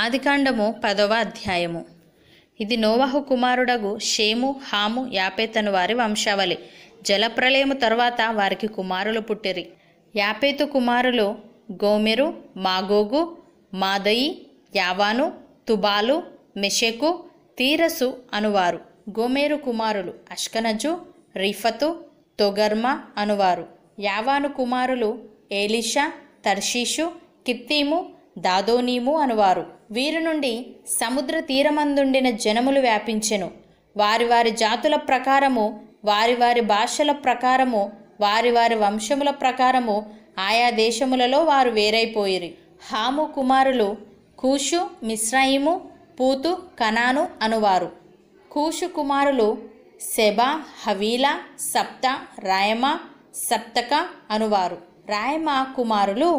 ఆదికాండము పదవ అధ్యాయము ఇది నోవహు కుమారుడగు షేము హాము యాపేతను వారి వంశావళి జలప్రలయము తర్వాత వారికి కుమారులు పుట్టిరి యాపేతు కుమారులు గోమెరు మాగోగు మాదయి యావాను తుబాలు మెషెకు తీరసు అనువారు గోమేరు కుమారులు అష్కనజు రిఫతు తొగర్మ అనువారు యావాను కుమారులు ఏలిషా తర్షీషు కిత్తీము దాదోనీము అనువారు వీరి నుండి సముద్ర తీరమందుండిన జనములు వ్యాపించెను వారి వారి జాతుల ప్రకారము వారి వారి భాషల ప్రకారము వారి వారి వంశముల ప్రకారము ఆయా దేశములలో వారు వేరైపోయిరి హాము కుమారులు కూషు మిశ్రాయిము పూతు కనాను అనువారు కూషు కుమారులు సెబా హవీలా సప్త రాయమ సప్తక అనువారు రాయమ కుమారులు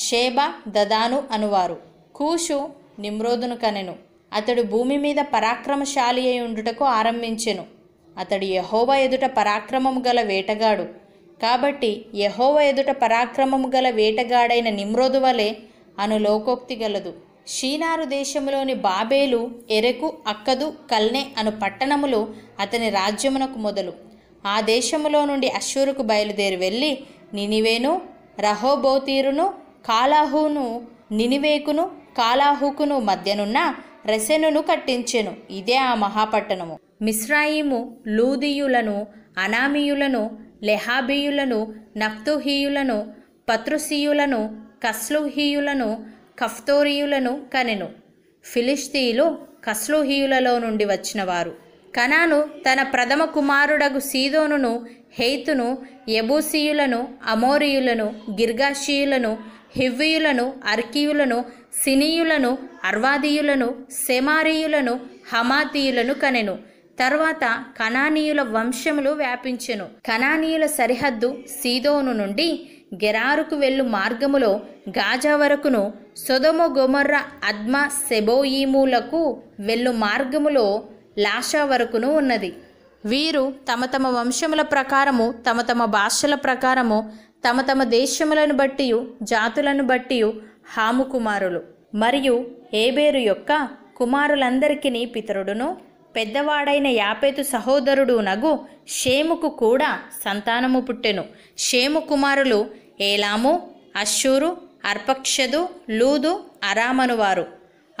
షేబ దదాను అనువారు కూషు నిమ్రోదును కనెను అతడు భూమి మీద పరాక్రమశాలి అయి ఉండుటకు ఆరంభించెను అతడు యహోవ ఎదుట పరాక్రమము గల వేటగాడు కాబట్టి యహోవ ఎదుట పరాక్రమము గల వేటగాడైన నిమ్రోదు వలె అను లోకోక్తి గలదు షీనారు దేశంలోని బాబేలు ఎరకు అక్కదు కల్నే అను పట్టణములు అతని రాజ్యమునకు మొదలు ఆ దేశములో నుండి అశ్వరుకు బయలుదేరి వెళ్ళి నినివేను రహోబోతీరును కాలాహును నినివేకును కాలాహుకును మధ్యనున్న రెసెనును కట్టించెను ఇదే ఆ మహాపట్టణము మిస్రాయిము లూదియులను అనామియులను లెహాబీయులను నఫ్తుహీయులను పత్రుసీయులను కస్లుహీయులను కఫ్తోరియులను కనెను ఫిలిస్తీయులు కస్లుహీయులలో నుండి వచ్చినవారు కనాను తన ప్రథమ కుమారుడగు సీదోనును హెయితును ఎబూసీయులను అమోరియులను గిర్గాషీయులను హివ్వీయులను అర్కీయులను సినీయులను అర్వాదీయులను సెమారీయులను హమాతీయులను కనెను తర్వాత కణానీయుల వంశములు వ్యాపించెను కణానీయుల సరిహద్దు సీదోను నుండి గెరారుకు వెళ్ళు మార్గములో గాజా వరకును సొదమ గొమర్ర అద్మ సెబోయీములకు వెళ్ళు మార్గములో లాషా వరకును ఉన్నది వీరు తమ తమ వంశముల ప్రకారము తమ తమ భాషల ప్రకారము తమ తమ దేశములను బట్టి జాతులను బట్టి హాము కుమారులు మరియు ఏబేరు యొక్క కుమారులందరికీ పితరుడును పెద్దవాడైన యాపేతు సహోదరుడు నగు షేముకు కూడా సంతానము పుట్టెను షేము కుమారులు ఏలాము అశ్షూరు అర్పక్షదు లూదు అరామనువారు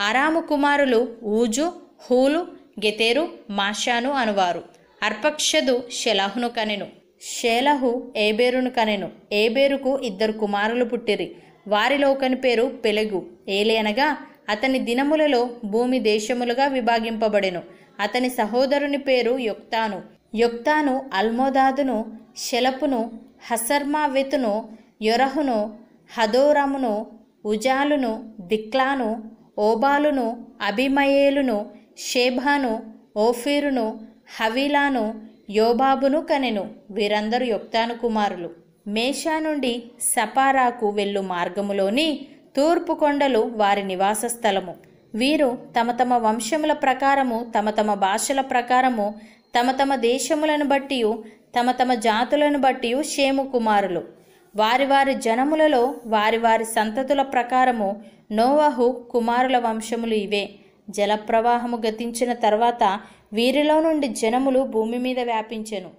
అరాము కుమారులు ఊజు హూలు గెతేరు మాషాను అనువారు అర్పక్షదు షెలాహును కనెను షేలహు ఏబేరును కనెను ఏబేరుకు ఇద్దరు కుమారులు పుట్టిరి వారిలో ఒకని పేరు పెలుగు ఏలే అనగా అతని దినములలో భూమి దేశములుగా విభాగింపబడెను అతని సహోదరుని పేరు యొక్తాను యొక్తాను అల్మోదాదును షెలపును హసర్మావెతును యొరహును హదోరమును ఉజాలును దిక్లాను ఓబాలును అభిమయేలును షేభాను ఓఫీరును హవీలాను యోబాబును కనెను వీరందరూ యుక్తాను కుమారులు మేషా నుండి సపారాకు వెళ్ళు మార్గములోని తూర్పు కొండలు వారి నివాస స్థలము వీరు తమ తమ వంశముల ప్రకారము తమ తమ భాషల ప్రకారము తమ తమ దేశములను బట్టి తమ తమ జాతులను బట్టి షేము కుమారులు వారి వారి జనములలో వారి వారి సంతతుల ప్రకారము నోవహు కుమారుల వంశములు ఇవే జలప్రవాహము గతించిన తర్వాత వీరిలో నుండి జనములు భూమి మీద వ్యాపించెను